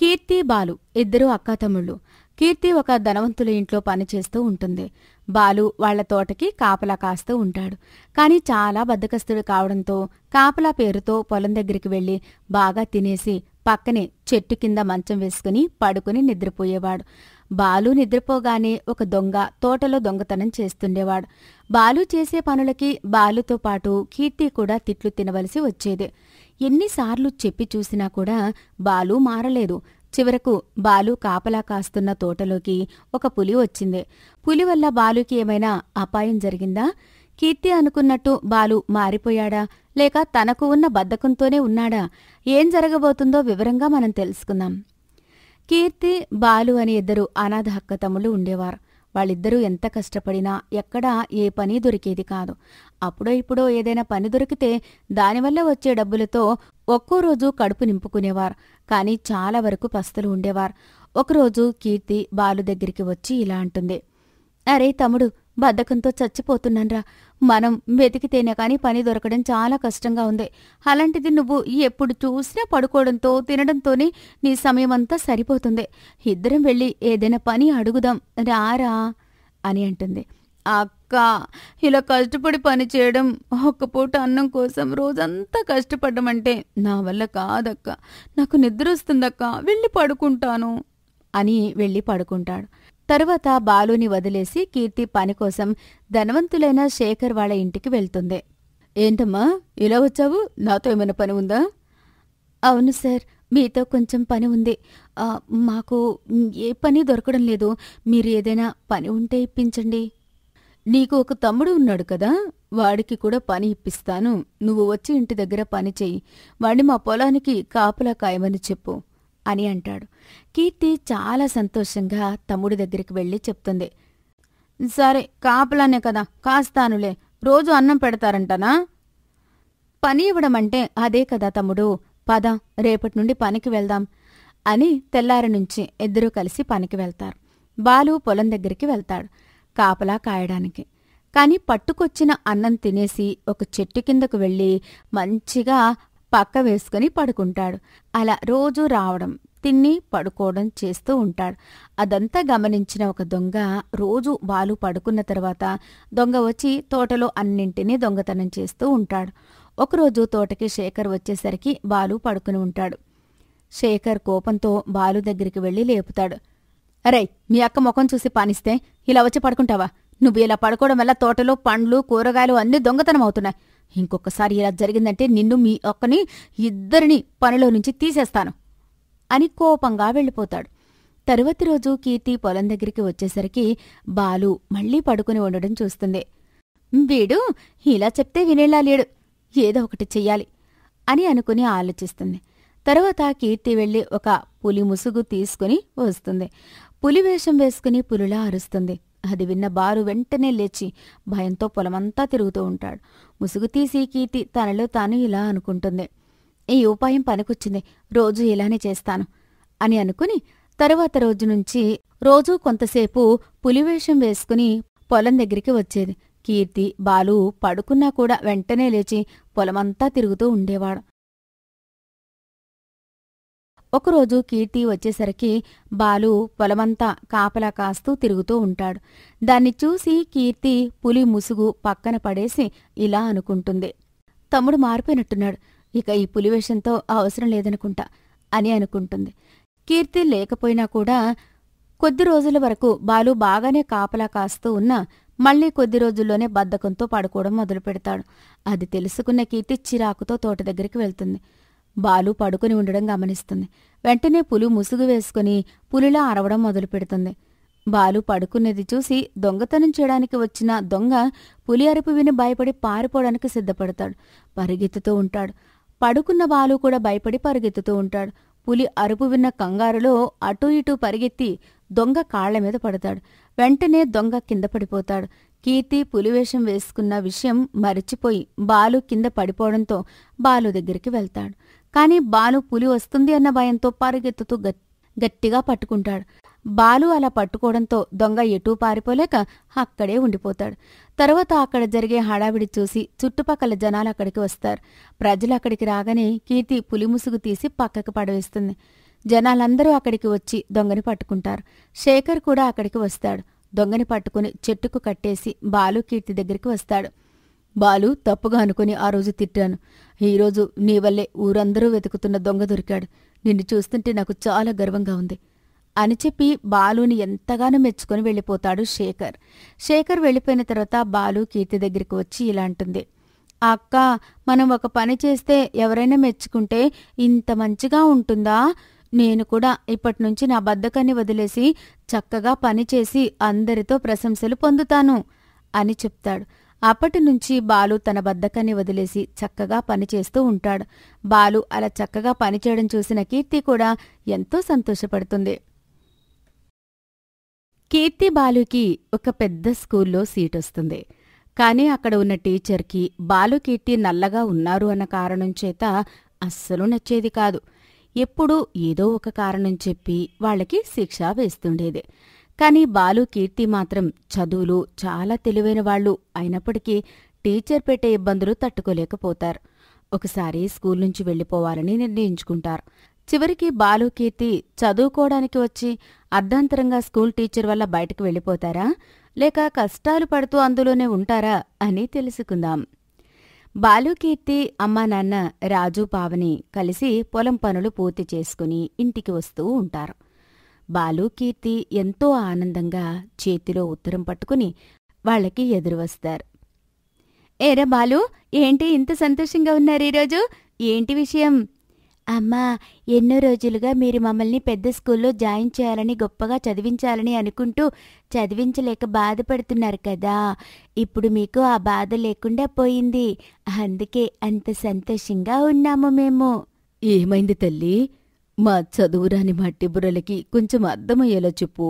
కీర్తి బాలు ఇద్దరు అక్కాతమ్ముళ్ళు కీర్తి ఒక ధనవంతుల ఇంట్లో పనిచేస్తూ ఉంటుంది బాలు వాళ్ల తోటకి కాపలా కాస్తూ ఉంటాడు కాని చాలా బద్దకస్తుడు కావడంతో కాపలా పేరుతో పొలం దగ్గరికి వెళ్లి బాగా తినేసి పక్కనే చెట్టు కింద మంచం వేసుకుని పడుకుని నిద్రపోయేవాడు బాలు నిద్రపోగానే ఒక దొంగ తోటలో దొంగతనం చేస్తుండేవాడు బాలు చేసే పనులకి బాలుతో పాటు కీర్తి కూడా తిట్లు తినవలసి వచ్చేది ఎన్నిసార్లు చెప్పి చూసినా కూడా బాలు మారలేదు చివరకు బాలు కాపలా కాస్తున్న తోటలోకి ఒక పులి వచ్చింది పులి వల్ల బాలుకి ఏమైనా అపాయం జరిగిందా కీర్తి అనుకున్నట్టు బాలు మారిపోయాడా లేక తనకు ఉన్న బద్ధకంతోనే ఉన్నాడా ఏం జరగబోతుందో వివరంగా మనం తెలుసుకుందాం కీర్తి బాలు అనే ఇద్దరు అనాథ హక్కతములు ఉండేవారు వాళ్ళిద్దరూ ఎంత కష్టపడినా ఎక్కడా ఏ పని దొరికేది కాదు అప్పుడో ఇప్పుడో ఏదైనా పని దొరికితే దానివల్ల వచ్చే డబ్బులతో ఒక్కో రోజు కడుపు నింపుకునేవారు కానీ చాలా వరకు పస్తులు ఉండేవారు ఒకరోజు కీర్తి బాలు దగ్గరికి వచ్చి ఇలా అంటుంది అరే తమ్ముడు బద్ధకంతో చచ్చిపోతున్నాన్రా మనం వెతికితేనే కానీ పని దొరకడం చాలా కష్టంగా ఉంది అలాంటిది నువ్వు ఎప్పుడు చూసినా పడుకోవడంతో తినడంతోనే నీ సమయమంతా సరిపోతుంది ఇద్దరం వెళ్ళి ఏదైనా పని అడుగుదాం రారా అని అంటుంది అక్క ఇలా కష్టపడి పని చేయడం ఒక్క పూట అన్నం కోసం రోజంతా కష్టపడడం అంటే నా వల్ల కాదక్క నాకు నిద్ర వస్తుందక్క వెళ్ళి పడుకుంటాను అని వెళ్ళి పడుకుంటాడు తర్వాత బాలుని వదిలేసి కీర్తి పని కోసం ధనవంతులైన శేఖర్ వాళ్ళ ఇంటికి వెళ్తుంది ఏంటమ్మా ఇలా వచ్చావు నాతో ఏమైనా పని ఉందా అవును సార్ మీతో కొంచెం పని ఉంది మాకు ఏ పని దొరకడం లేదు మీరు ఏదైనా పని ఉంటే ఇప్పించండి నీకు ఒక తమ్ముడు ఉన్నాడు కదా వాడికి కూడా పని ఇప్పిస్తాను నువ్వు వచ్చి ఇంటి దగ్గర పని చెయ్యి వాడిని మా పొలానికి కాపలా కాయమని చెప్పు అని అంటాడు కీర్తి చాలా సంతోషంగా తమ్ముడి దగ్గరికి వెళ్ళి చెప్తుంది సరే కాపలానే కదా కాస్తానులే రోజు అన్నం పెడతారంటనా పని ఇవ్వడం అంటే అదే కదా తమ్ముడు పద రేపటి నుండి పనికి వెళ్దాం అని తెల్లారి నుంచి ఇద్దరూ కలిసి పనికి వెళ్తారు బాలు పొలం దగ్గరికి వెళ్తాడు కాపలా కాయడానికి కాని పట్టుకొచ్చిన అన్నం తినేసి ఒక చెట్టు కిందకు వెళ్ళి మంచిగా పక్క వేసుకుని పడుకుంటాడు అలా రోజు రావడం తిన్ని పడుకోవడం చేస్తూ ఉంటాడు అదంతా గమనించిన ఒక దొంగ రోజు బాలు పడుకున్న తర్వాత దొంగ వచ్చి తోటలో అన్నింటినీ దొంగతనం చేస్తూ ఉంటాడు ఒకరోజు తోటకి శేఖర్ వచ్చేసరికి బాలు పడుకుని ఉంటాడు శేఖర్ కోపంతో బాలు దగ్గరికి వెళ్ళి లేపుతాడు అరే మీ అక్క ముఖం చూసి పానిస్తే ఇలా వచ్చి పడుకుంటావా నువ్వు ఇలా పడుకోవడం వల్ల తోటలో పండ్లు కూరగాయలు అన్నీ దొంగతనం అవుతున్నాయి ఇంకొకసారి ఇలా జరిగిందంటే నిన్ను మీ ఒక్కని ఇద్దరిని పనిలో నుంచి తీసేస్తాను అని కోపంగా వెళ్ళిపోతాడు తరువాతి రోజు కీర్తి పొలం దగ్గరికి వచ్చేసరికి బాలు మళ్లీ పడుకుని ఉండడం చూస్తుంది వీడు ఇలా చెప్తే వినేలా లేడు ఏదో ఒకటి చెయ్యాలి అని అనుకుని ఆలోచిస్తుంది తర్వాత కీర్తి వెళ్ళి ఒక పులి ముసుగు తీసుకుని వస్తుంది పులి వేషం వేసుకుని పులిలా అరుస్తుంది అది విన్న బారు వెంటనే లేచి భయంతో పొలమంతా తిరుగుతూ ఉంటాడు ముసుగు తీసి కీర్తి తనలో తాను ఇలా అనుకుంటుంది ఈ ఉపాయం పనికొచ్చింది రోజు ఇలానే చేస్తాను అని అనుకుని తరువాత రోజు నుంచి రోజూ కొంతసేపు పులివేషం వేసుకుని పొలం దగ్గరికి వచ్చేది కీర్తి బాలు పడుకున్నా కూడా వెంటనే లేచి పొలమంతా తిరుగుతూ ఉండేవాడు ఒకరోజు కీర్తి వచ్చేసరికి బాలు పొలమంతా కాపలా కాస్తూ తిరుగుతూ ఉంటాడు దాన్ని చూసి కీర్తి పులి ముసుగు పక్కన పడేసి ఇలా అనుకుంటుంది తమ్ముడు మారిపోయినట్టున్నాడు ఇక ఈ పులివేషంతో అవసరం లేదనుకుంటా అని అనుకుంటుంది కీర్తి లేకపోయినా కూడా కొద్ది రోజుల వరకు బాలు బాగానే కాపలా కాస్తూ ఉన్నా మళ్లీ కొద్ది రోజుల్లోనే బద్ధకంతో పడుకోవడం మొదలు పెడతాడు అది తెలుసుకున్న కీర్తి చిరాకుతో తోట దగ్గరికి వెళ్తుంది బాలు పడుకుని ఉండడం గమనిస్తుంది వెంటనే పులి ముసుగు వేసుకుని పులిలా అరవడం మొదలు పెడుతుంది బాలు పడుకున్నది చూసి దొంగతనం చేయడానికి వచ్చిన దొంగ పులి అరుపు విని భయపడి పారిపోవడానికి సిద్ధపడతాడు పరిగెత్తుతూ ఉంటాడు పడుకున్న బాలు కూడా భయపడి పరిగెత్తుతూ ఉంటాడు పులి అరుపు విన్న కంగారులో అటూ ఇటూ పరిగెత్తి దొంగ కాళ్ల మీద పడతాడు వెంటనే దొంగ కింద పడిపోతాడు కీర్తి పులివేషం వేసుకున్న విషయం మరిచిపోయి బాలు కింద పడిపోవడంతో బాలు దగ్గరికి వెళ్తాడు కాని బాలు పులి వస్తుంది అన్న భయంతో పరుగెత్తుతూ గట్టిగా పట్టుకుంటాడు బాలు అలా పట్టుకోవడంతో దొంగ ఎటూ పారిపోలేక అక్కడే ఉండిపోతాడు తర్వాత అక్కడ జరిగే హడావిడి చూసి చుట్టుపక్కల జనాలు అక్కడికి వస్తారు ప్రజలు అక్కడికి రాగానే కీర్తి పులిముసుగు తీసి పక్కకు పడవేస్తుంది జనాలందరూ అక్కడికి వచ్చి దొంగని పట్టుకుంటారు శేఖర్ కూడా అక్కడికి వస్తాడు దొంగని పట్టుకుని చెట్టుకు కట్టేసి బాలు కీర్తి దగ్గరికి వస్తాడు బాలు తప్పుగా అనుకుని ఆ రోజు తిట్టాను ఈరోజు నీ వల్లే ఊరందరూ వెతుకుతున్న దొంగ దొరికాడు నిన్ను చూస్తుంటే నాకు చాలా గర్వంగా ఉంది అని చెప్పి బాలుని ఎంతగానో మెచ్చుకొని వెళ్ళిపోతాడు శేఖర్ శేఖర్ వెళ్ళిపోయిన తర్వాత బాలు కీర్తి దగ్గరికి వచ్చి ఇలా అంటుంది అక్క మనం ఒక పని చేస్తే ఎవరైనా మెచ్చుకుంటే ఇంత మంచిగా ఉంటుందా నేను కూడా ఇప్పటి నుంచి నా బద్దకాన్ని వదిలేసి చక్కగా పనిచేసి అందరితో ప్రశంసలు పొందుతాను అని చెప్తాడు అప్పటినుంచి బాలు తన బద్దకాన్ని వదిలేసి చక్కగా పనిచేస్తూ ఉంటాడు బాలు అలా చక్కగా పనిచేయడం చూసిన కీర్తి కూడా ఎంతో సంతోషపడుతుంది కీర్తి బాలుకి ఒక పెద్ద స్కూల్లో సీట్ వస్తుంది కానీ అక్కడ ఉన్న టీచర్కి బాలు కీర్తి నల్లగా ఉన్నారు అన్న కారణం చేత అస్సలు నచ్చేది కాదు ఎప్పుడూ ఏదో ఒక కారణం చెప్పి వాళ్ళకి శిక్ష వేస్తుండేది కానీ బాలు కీర్తి మాత్రం చదువులు చాలా తెలివైన వాళ్ళు అయినప్పటికీ టీచర్ పెట్టే ఇబ్బందులు తట్టుకోలేకపోతారు ఒకసారి స్కూల్ నుంచి వెళ్ళిపోవాలని నిర్ణయించుకుంటారు చివరికి బాలు కీర్తి చదువుకోవడానికి వచ్చి అర్ధాంతరంగా స్కూల్ టీచర్ వల్ల బయటకు వెళ్ళిపోతారా లేక కష్టాలు పడుతూ అందులోనే ఉంటారా అని తెలుసుకుందాం బాలుకీర్తి అమ్మా నాన్న రాజు పావని కలిసి పొలం పనులు పూర్తి చేసుకుని ఇంటికి వస్తూ ఉంటారు బాలు కీర్తి ఎంతో ఆనందంగా చేతిలో ఉత్తరం పట్టుకుని వాళ్ళకి ఎదురు వస్తారు ఏరా బాలు ఏంటి ఇంత సంతోషంగా ఉన్నారు ఈరోజు ఏంటి విషయం అమ్మా ఎన్నో రోజులుగా మీరు మమ్మల్ని పెద్ద స్కూల్లో జాయిన్ చేయాలని గొప్పగా చదివించాలని అనుకుంటూ చదివించలేక బాధపడుతున్నారు కదా ఇప్పుడు మీకు ఆ బాధ లేకుండా పోయింది అందుకే అంత సంతోషంగా ఉన్నాము మేము ఏమైంది తల్లి మా చదువురాని మట్టి బుర్రలకి కొంచెం అర్థమయ్యేలా చెప్పు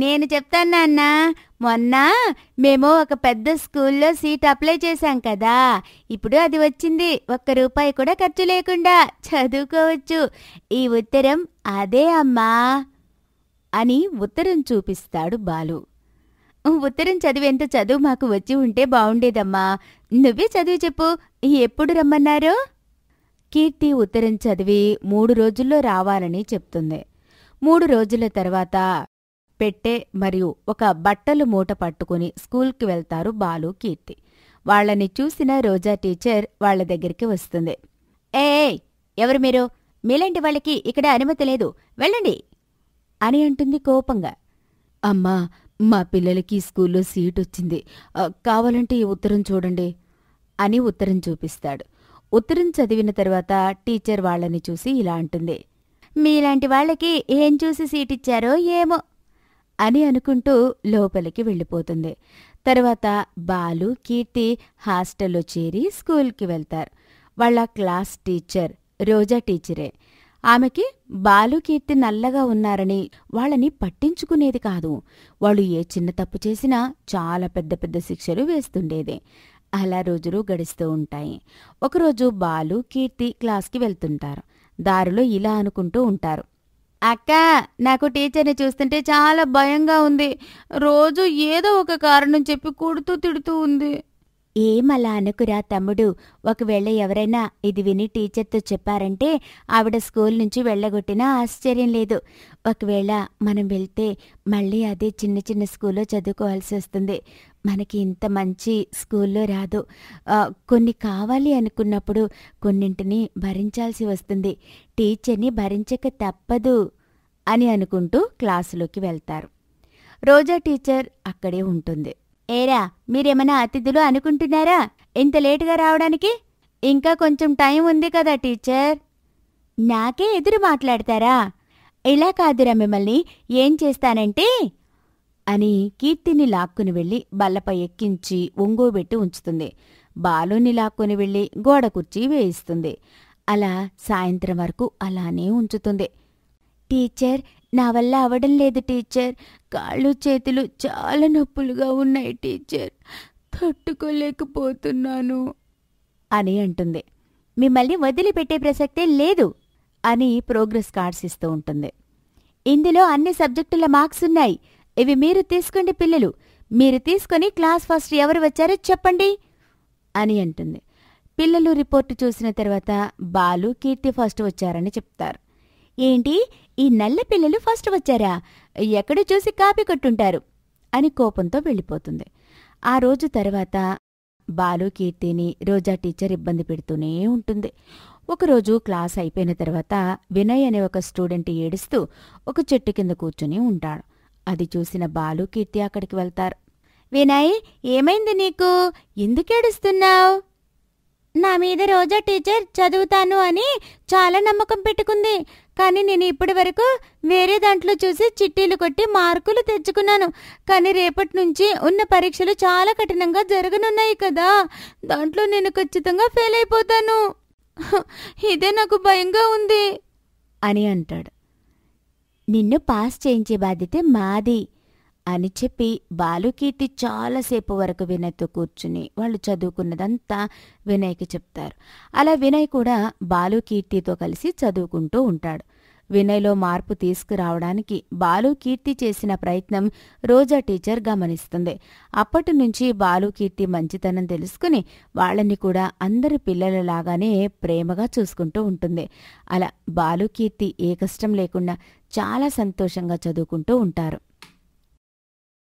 నేను చెప్తాను అన్న మొన్న మేము ఒక పెద్ద స్కూల్లో సీట్ అప్లై చేశాం కదా ఇప్పుడు అది వచ్చింది ఒక్క రూపాయి కూడా ఖర్చు లేకుండా చదువుకోవచ్చు ఈ ఉత్తరం అదే అమ్మా అని ఉత్తరం చూపిస్తాడు బాలు ఉత్తరం చదివేంత చదువు మాకు వచ్చి ఉంటే బాగుండేదమ్మా నువ్వే చదువు చెప్పు ఎప్పుడు రమ్మన్నారో కీర్తి ఉత్తరం చదివి మూడు రోజుల్లో రావాలని చెప్తుంది మూడు రోజుల తర్వాత పెట్టె మరియు ఒక బట్టలు మూట పట్టుకుని స్కూల్కి వెళ్తారు బాలు కీర్తి వాళ్ళని చూసిన రోజా టీచర్ వాళ్ళ దగ్గరికి వస్తుంది ఏ ఎవరు మీరు మీలాంటి వాళ్ళకి ఇక్కడ అనుమతి లేదు వెళ్ళండి అని అంటుంది కోపంగా అమ్మా మా పిల్లలకి స్కూల్లో సీటు వచ్చింది కావాలంటే ఈ ఉత్తరం చూడండి అని ఉత్తరం చూపిస్తాడు ఉత్తరం చదివిన తర్వాత టీచర్ వాళ్ళని చూసి ఇలా అంటుంది మీలాంటి వాళ్ళకి ఏం చూసి సీటిచ్చారో ఏమో అని అనుకుంటూ లోపలికి వెళ్ళిపోతుంది తర్వాత బాలు కీర్తి హాస్టల్లో చేరి స్కూల్కి వెళ్తారు వాళ్ళ క్లాస్ టీచర్ రోజా టీచరే ఆమెకి బాలు కీర్తి నల్లగా ఉన్నారని వాళ్ళని పట్టించుకునేది కాదు వాళ్ళు ఏ చిన్న తప్పు చేసినా చాలా పెద్ద పెద్ద శిక్షలు వేస్తుండేది అలా రోజులు గడుస్తూ ఉంటాయి ఒకరోజు బాలు కీర్తి క్లాస్కి వెళ్తుంటారు దారిలో ఇలా అనుకుంటూ ఉంటారు అక్క నాకు టీచర్ని చూస్తుంటే చాలా భయంగా ఉంది రోజు ఏదో ఒక కారణం చెప్పి కుడుతూ తిడుతూ ఉంది ఏమలా అనుకురా తమ్ముడు ఒకవేళ ఎవరైనా ఇది విని టీచర్తో చెప్పారంటే ఆవిడ స్కూల్ నుంచి వెళ్ళగొట్టినా ఆశ్చర్యం లేదు ఒకవేళ మనం వెళ్తే మళ్ళీ అదే చిన్న చిన్న స్కూల్లో చదువుకోవాల్సి వస్తుంది మనకి ఇంత మంచి స్కూల్లో రాదు కొన్ని కావాలి అనుకున్నప్పుడు కొన్నింటిని భరించాల్సి వస్తుంది టీచర్ని భరించక తప్పదు అని అనుకుంటూ క్లాసులోకి వెళ్తారు రోజా టీచర్ అక్కడే ఉంటుంది ఏరా మీరేమైనా అతిథులు అనుకుంటున్నారా ఇంత లేటుగా రావడానికి ఇంకా కొంచెం టైం ఉంది కదా టీచర్ నాకే ఎదురు మాట్లాడతారా ఇలా కాదురా మిమ్మల్ని ఏం చేస్తానంటే అని కీర్తిని లాక్కుని వెళ్ళి బల్లపై ఎక్కించి ఒంగోబెట్టి ఉంచుతుంది బాలుని లాక్కుని వెళ్ళి గోడ కుర్చీ వేయిస్తుంది అలా సాయంత్రం వరకు అలానే ఉంచుతుంది టీచర్ నా వల్ల అవడం లేదు టీచర్ కాళ్ళు చేతులు చాలా నొప్పులుగా ఉన్నాయి టీచర్ తట్టుకోలేకపోతున్నాను అని అంటుంది మిమ్మల్ని వదిలిపెట్టే ప్రసక్తే లేదు అని ప్రోగ్రెస్ కార్డ్స్ ఇస్తూ ఉంటుంది ఇందులో అన్ని సబ్జెక్టుల మార్క్స్ ఉన్నాయి ఇవి మీరు తీసుకోండి పిల్లలు మీరు తీసుకొని క్లాస్ ఫస్ట్ ఎవరు వచ్చారో చెప్పండి అని అంటుంది పిల్లలు రిపోర్టు చూసిన తర్వాత బాలు కీర్తి ఫస్ట్ వచ్చారని చెప్తారు ఏంటి ఈ నల్ల పిల్లలు ఫస్ట్ వచ్చారా ఎక్కడ చూసి కాపీ కొట్టుంటారు అని కోపంతో వెళ్ళిపోతుంది ఆ రోజు తర్వాత బాలు కీర్తిని రోజా టీచర్ ఇబ్బంది పెడుతూనే ఉంటుంది ఒకరోజు క్లాస్ అయిపోయిన తర్వాత వినయ్ అనే ఒక స్టూడెంట్ ఏడుస్తూ ఒక చెట్టు కింద కూర్చుని ఉంటాడు అది చూసిన బాలు కీర్తి అక్కడికి వెళ్తారు వినయ్ ఏమైంది నీకు ఎందుకేడుస్తున్నావు నా మీద రోజా టీచర్ చదువుతాను అని చాలా నమ్మకం పెట్టుకుంది కానీ నేను ఇప్పటి వరకు వేరే దాంట్లో చూసి చిట్టీలు కొట్టి మార్కులు తెచ్చుకున్నాను కానీ రేపటి నుంచి ఉన్న పరీక్షలు చాలా కఠినంగా జరగనున్నాయి కదా దాంట్లో నేను ఖచ్చితంగా ఫెయిల్ అయిపోతాను ఇదే నాకు భయంగా ఉంది అని అంటాడు నిన్ను పాస్ చేయించే బాధ్యత మాది అని చెప్పి బాలుకీర్తి చాలాసేపు వరకు వినయ్తో కూర్చుని వాళ్ళు చదువుకున్నదంతా వినయ్కి చెప్తారు అలా వినయ్ కూడా బాలుకీర్తితో కలిసి చదువుకుంటూ ఉంటాడు వినయ్లో మార్పు తీసుకురావడానికి బాలుకీర్తి చేసిన ప్రయత్నం రోజా టీచర్ గమనిస్తుంది అప్పటి నుంచి బాలుకీర్తి మంచితనం తెలుసుకుని వాళ్ళని కూడా అందరి పిల్లలలాగానే ప్రేమగా చూసుకుంటూ ఉంటుంది అలా బాలుకీర్తి ఏ కష్టం లేకుండా చాలా సంతోషంగా చదువుకుంటూ ఉంటారు